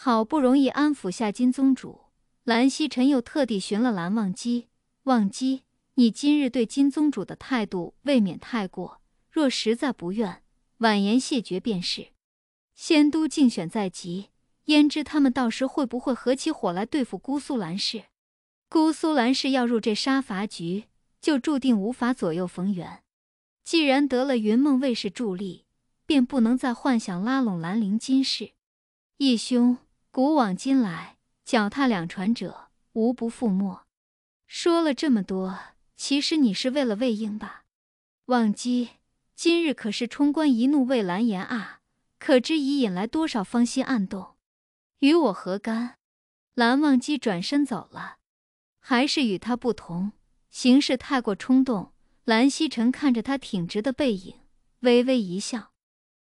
好不容易安抚下金宗主，蓝曦臣又特地寻了蓝忘机。忘机，你今日对金宗主的态度未免太过。若实在不愿，婉言谢绝便是。仙都竞选在即，焉知他们到时会不会合起伙来对付姑苏蓝氏？姑苏蓝氏要入这杀伐局，就注定无法左右逢源。既然得了云梦卫士助力，便不能再幻想拉拢兰陵金氏。义兄。古往今来，脚踏两船者无不覆没。说了这么多，其实你是为了魏婴吧？忘机，今日可是冲冠一怒为蓝颜啊！可知已引来多少芳心暗动，与我何干？蓝忘机转身走了，还是与他不同，行事太过冲动。蓝曦臣看着他挺直的背影，微微一笑。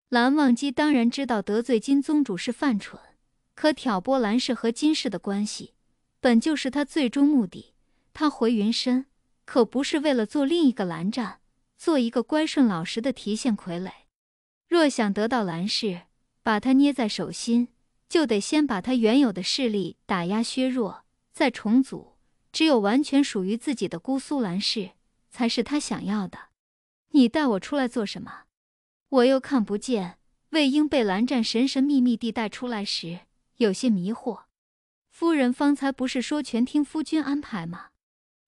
蓝忘机当然知道得罪金宗主是犯蠢。可挑拨蓝氏和金氏的关系，本就是他最终目的。他回云深，可不是为了做另一个蓝湛，做一个乖顺老实的提线傀儡。若想得到蓝氏，把他捏在手心，就得先把他原有的势力打压削弱，再重组。只有完全属于自己的姑苏蓝氏，才是他想要的。你带我出来做什么？我又看不见。魏婴被蓝湛神神秘秘地带出来时。有些迷惑，夫人方才不是说全听夫君安排吗？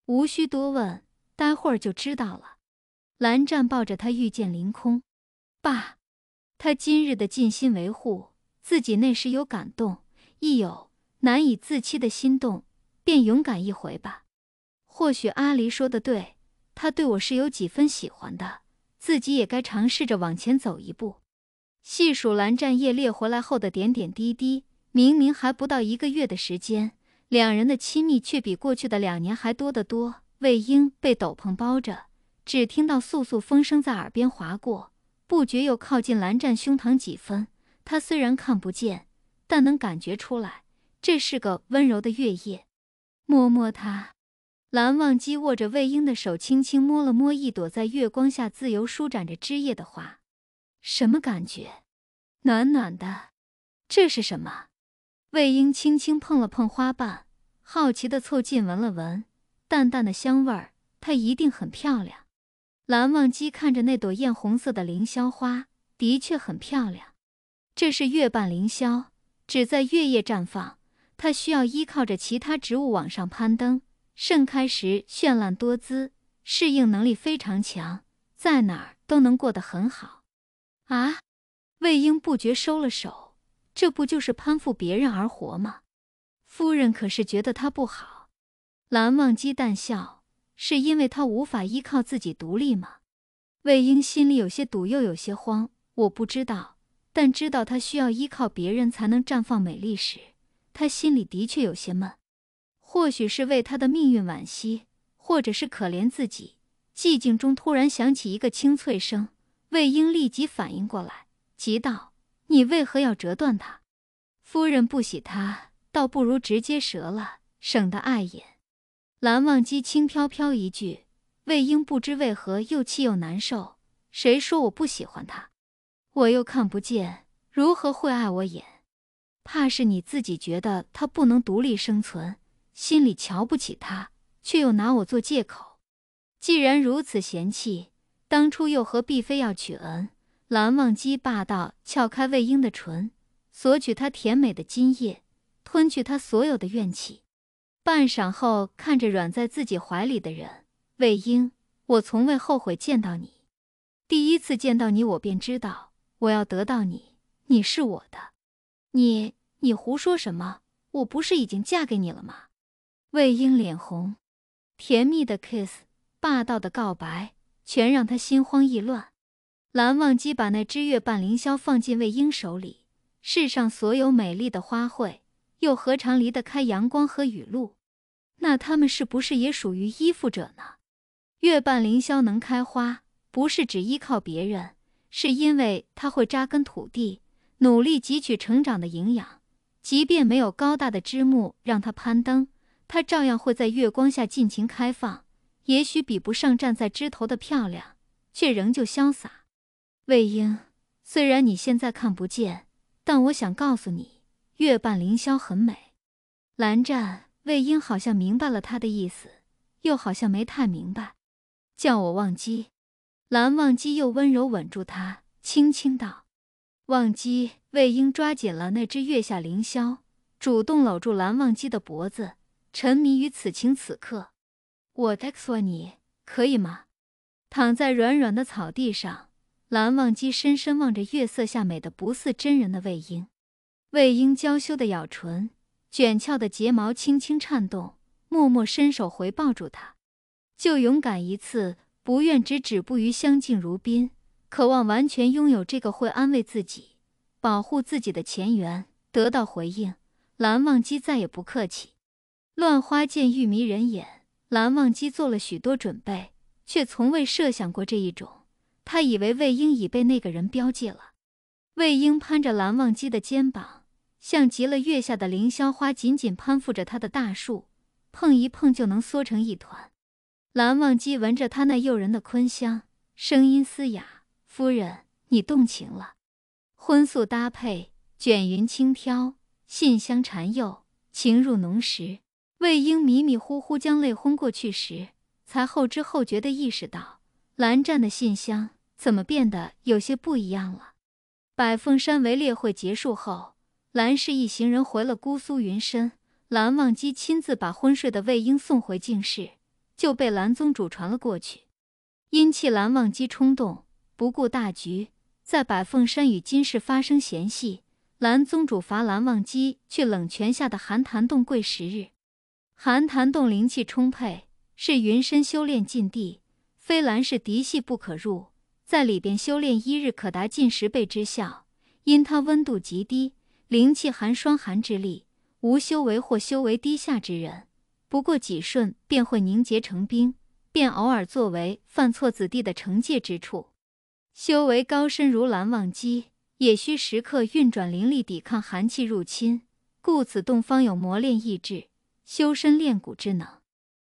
无需多问，待会儿就知道了。蓝湛抱着他御剑凌空，爸，他今日的尽心维护，自己那时有感动，亦有难以自欺的心动，便勇敢一回吧。或许阿离说的对，他对我是有几分喜欢的，自己也该尝试着往前走一步。细数蓝湛夜猎回来后的点点滴滴。明明还不到一个月的时间，两人的亲密却比过去的两年还多得多。魏婴被斗篷包着，只听到簌簌风声在耳边划过，不觉又靠近蓝湛胸膛几分。他虽然看不见，但能感觉出来，这是个温柔的月夜。摸摸他，蓝忘机握着魏婴的手，轻轻摸了摸一朵在月光下自由舒展着枝叶的花。什么感觉？暖暖的。这是什么？魏婴轻轻碰了碰花瓣，好奇的凑近闻了闻，淡淡的香味儿，它一定很漂亮。蓝忘机看着那朵艳红色的凌霄花，的确很漂亮。这是月半凌霄，只在月夜绽放。它需要依靠着其他植物往上攀登，盛开时绚烂多姿，适应能力非常强，在哪儿都能过得很好。啊！魏婴不觉收了手。这不就是攀附别人而活吗？夫人可是觉得她不好。蓝忘机淡笑，是因为她无法依靠自己独立吗？魏婴心里有些堵，又有些慌。我不知道，但知道她需要依靠别人才能绽放美丽时，他心里的确有些闷。或许是为他的命运惋惜，或者是可怜自己。寂静中突然响起一个清脆声，魏婴立即反应过来，急道。你为何要折断它？夫人不喜它，倒不如直接折了，省得碍眼。蓝忘机轻飘飘一句，魏婴不知为何又气又难受。谁说我不喜欢他？我又看不见，如何会碍我眼？怕是你自己觉得他不能独立生存，心里瞧不起他，却又拿我做借口。既然如此嫌弃，当初又何必非要娶恩？蓝忘机霸道撬开魏婴的唇，索取他甜美的津液，吞去他所有的怨气。半晌后，看着软在自己怀里的人，魏婴，我从未后悔见到你。第一次见到你，我便知道我要得到你，你是我的。你你胡说什么？我不是已经嫁给你了吗？魏婴脸红，甜蜜的 kiss，霸道的告白，全让他心慌意乱。蓝忘机把那枝月半凌霄放进魏婴手里。世上所有美丽的花卉，又何尝离得开阳光和雨露？那它们是不是也属于依附者呢？月半凌霄能开花，不是只依靠别人，是因为它会扎根土地，努力汲取成长的营养。即便没有高大的枝木让它攀登，它照样会在月光下尽情开放。也许比不上站在枝头的漂亮，却仍旧潇洒。魏婴，虽然你现在看不见，但我想告诉你，月半凌霄很美。蓝湛，魏婴好像明白了他的意思，又好像没太明白。叫我忘机，蓝忘机又温柔吻住他，轻轻道：“忘机。”魏婴抓紧了那只月下凌霄，主动搂住蓝忘机的脖子，沉迷于此情此刻。我 d e a 你，可以吗？躺在软软的草地上。蓝忘机深深望着月色下美的不似真人的魏婴，魏婴娇羞的咬唇，卷翘的睫毛轻轻颤动，默默伸手回抱住他，就勇敢一次，不愿只止步于相敬如宾，渴望完全拥有这个会安慰自己、保护自己的前缘，得到回应。蓝忘机再也不客气，乱花渐欲迷人眼。蓝忘机做了许多准备，却从未设想过这一种。他以为魏婴已被那个人标记了。魏婴攀着蓝忘机的肩膀，像极了月下的凌霄花，紧紧攀附着他的大树，碰一碰就能缩成一团。蓝忘机闻着他那诱人的坤香，声音嘶哑：“夫人，你动情了。”荤素搭配，卷云轻飘，信香缠诱，情入浓时。魏婴迷迷糊糊将泪昏过去时，才后知后觉地意识到，蓝湛的信香。怎么变得有些不一样了？百凤山围猎会结束后，蓝氏一行人回了姑苏云深。蓝忘机亲自把昏睡的魏婴送回静室，就被蓝宗主传了过去。因气蓝忘机冲动，不顾大局，在百凤山与金氏发生嫌隙，蓝宗主罚蓝忘机去冷泉下的寒潭洞跪十日。寒潭洞灵气充沛，是云深修炼禁地，非蓝氏嫡系不可入。在里边修炼一日，可达近十倍之效。因它温度极低，灵气寒霜寒之力，无修为或修为低下之人，不过几瞬便会凝结成冰，便偶尔作为犯错子弟的惩戒之处。修为高深如蓝忘机，也需时刻运转灵力抵抗寒气入侵，故此洞方有磨练意志、修身炼骨之能。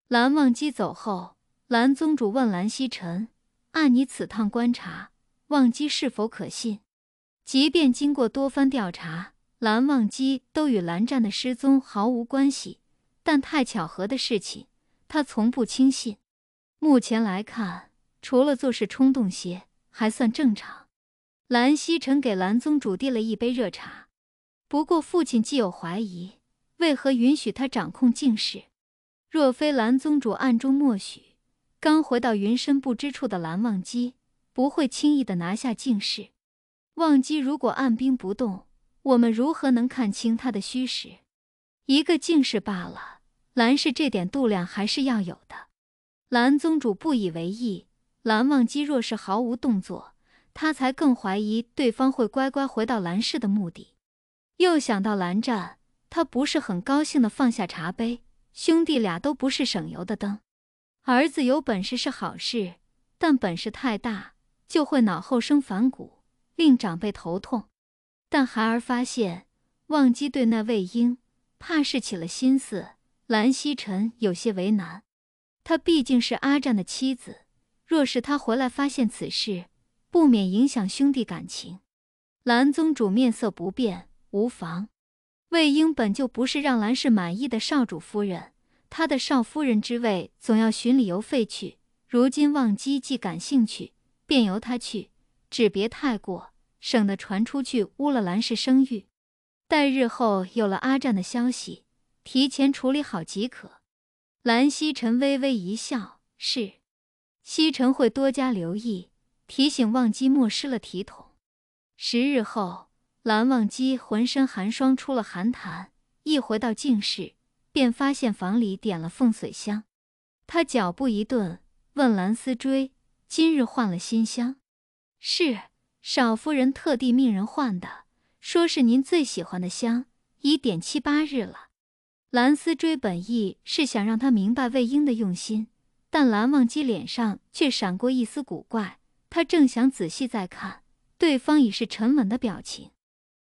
蓝忘机走后，蓝宗主问蓝曦臣。按你此趟观察，忘机是否可信？即便经过多番调查，蓝忘机都与蓝湛的失踪毫无关系，但太巧合的事情，他从不轻信。目前来看，除了做事冲动些，还算正常。蓝曦臣给蓝宗主递了一杯热茶。不过父亲既有怀疑，为何允许他掌控境事？若非蓝宗主暗中默许。刚回到云深不知处的蓝忘机不会轻易的拿下静室。忘机如果按兵不动，我们如何能看清他的虚实？一个静室罢了，蓝氏这点度量还是要有的。蓝宗主不以为意。蓝忘机若是毫无动作，他才更怀疑对方会乖乖回到蓝氏的目的。又想到蓝湛，他不是很高兴的放下茶杯。兄弟俩都不是省油的灯。儿子有本事是好事，但本事太大就会脑后生反骨，令长辈头痛。但孩儿发现，忘机对那魏婴，怕是起了心思。蓝曦臣有些为难，他毕竟是阿占的妻子，若是他回来发现此事，不免影响兄弟感情。蓝宗主面色不变，无妨。魏婴本就不是让蓝氏满意的少主夫人。他的少夫人之位总要寻理由废去。如今忘机既感兴趣，便由他去，只别太过，省得传出去污了兰氏声誉。待日后有了阿战的消息，提前处理好即可。兰曦晨微微一笑：“是，曦臣会多加留意，提醒忘机莫失了体统。”十日后，蓝忘机浑身寒霜出了寒潭，一回到静室。便发现房里点了凤髓香，他脚步一顿，问蓝思追：“今日换了新香？”“是少夫人特地命人换的，说是您最喜欢的香，已点七八日了。”蓝思追本意是想让他明白魏婴的用心，但蓝忘机脸上却闪过一丝古怪，他正想仔细再看，对方已是沉稳的表情。